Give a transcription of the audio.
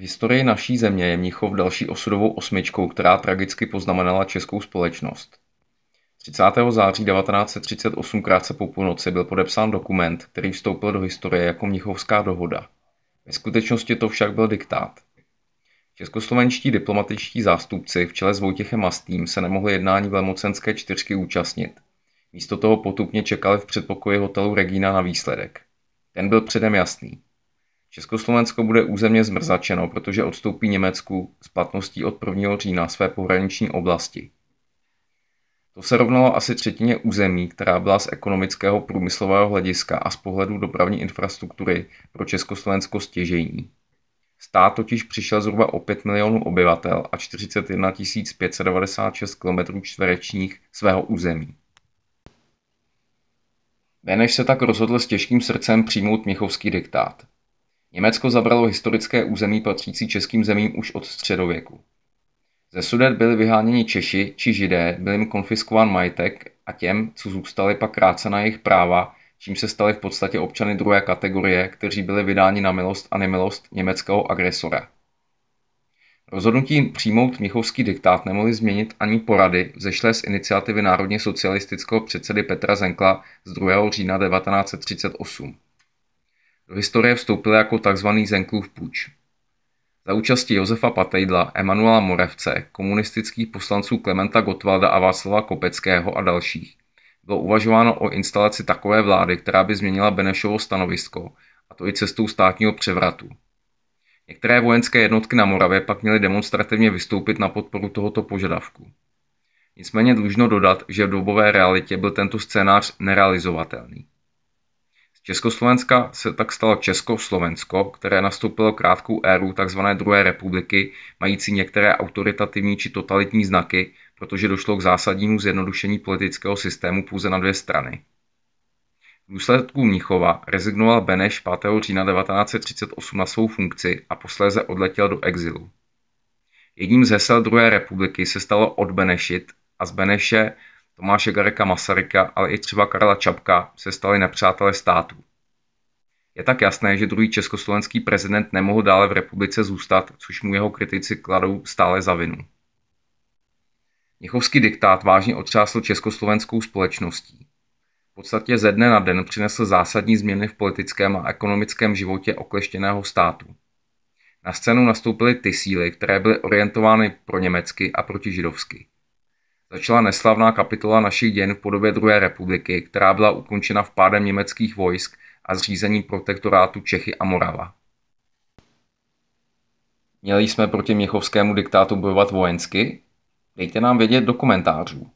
V historii naší země je Mnichov další osudovou osmičkou, která tragicky poznamenala českou společnost. 30. září 1938 krátce po půlnoci byl podepsán dokument, který vstoupil do historie jako Mnichovská dohoda. Ve skutečnosti to však byl diktát. Českoslovenští diplomatičtí zástupci v čele s Vojtěchem Mastým se nemohli jednání velmocenské čtyřky účastnit. Místo toho potupně čekali v předpokoji hotelu Regina na výsledek. Ten byl předem jasný. Československo bude územně zmrzačeno, protože odstoupí Německu s platností od 1. října své pohraniční oblasti. To se rovnalo asi třetině území, která byla z ekonomického průmyslového hlediska a z pohledu dopravní infrastruktury pro Československo stěžejní. Stát totiž přišel zhruba o 5 milionů obyvatel a 41 596 km čtverečních svého území. Beneš se tak rozhodl s těžkým srdcem přijmout Měchovský diktát. Německo zabralo historické území patřící českým zemím už od středověku. Ze Sudet byli vyháněni Češi či Židé, byl jim konfiskován majetek a těm, co zůstali pak krácena jejich práva, čím se stali v podstatě občany druhé kategorie, kteří byli vydáni na milost a nemilost německého agresora. Rozhodnutí přijmout Michovský diktát nemohli změnit ani porady zešlé z iniciativy národně socialistického předsedy Petra Zenkla z 2. října 1938. Do historie vstoupil jako tzv. Zenkův půjč. Za účasti Josefa Patejdla, Emanuela Morevce, komunistických poslanců Klementa Gotwalda a Václava Kopeckého a dalších bylo uvažováno o instalaci takové vlády, která by změnila Benešovo stanovisko, a to i cestou státního převratu. Některé vojenské jednotky na Moravě pak měly demonstrativně vystoupit na podporu tohoto požadavku. Nicméně dlužno dodat, že v dobové realitě byl tento scénář nerealizovatelný. Československa se tak stalo Československo, které nastoupilo krátkou éru tzv. druhé republiky, mající některé autoritativní či totalitní znaky, protože došlo k zásadnímu zjednodušení politického systému pouze na dvě strany. V důsledku Mnichova rezignoval Beneš 5. října 1938 na svou funkci a posléze odletěl do exilu. Jedním z hesel druhé republiky se stalo odbenešit a z Beneše Tomáše Gareka Masaryka, ale i třeba Karla Čapka se stali nepřátelé státu. Je tak jasné, že druhý československý prezident nemohl dále v republice zůstat, což mu jeho kritici kladou stále za vinu. Měchovský diktát vážně otřásl československou společností. V podstatě ze dne na den přinesl zásadní změny v politickém a ekonomickém životě okleštěného státu. Na scénu nastoupily ty síly, které byly orientovány pro německy a proti židovsky. Začala neslavná kapitola našich děn v podobě druhé republiky, která byla ukončena v pádem německých vojsk a zřízení protektorátu Čechy a Morava. Měli jsme proti měchovskému diktátu bojovat vojensky? Dejte nám vědět do komentářů.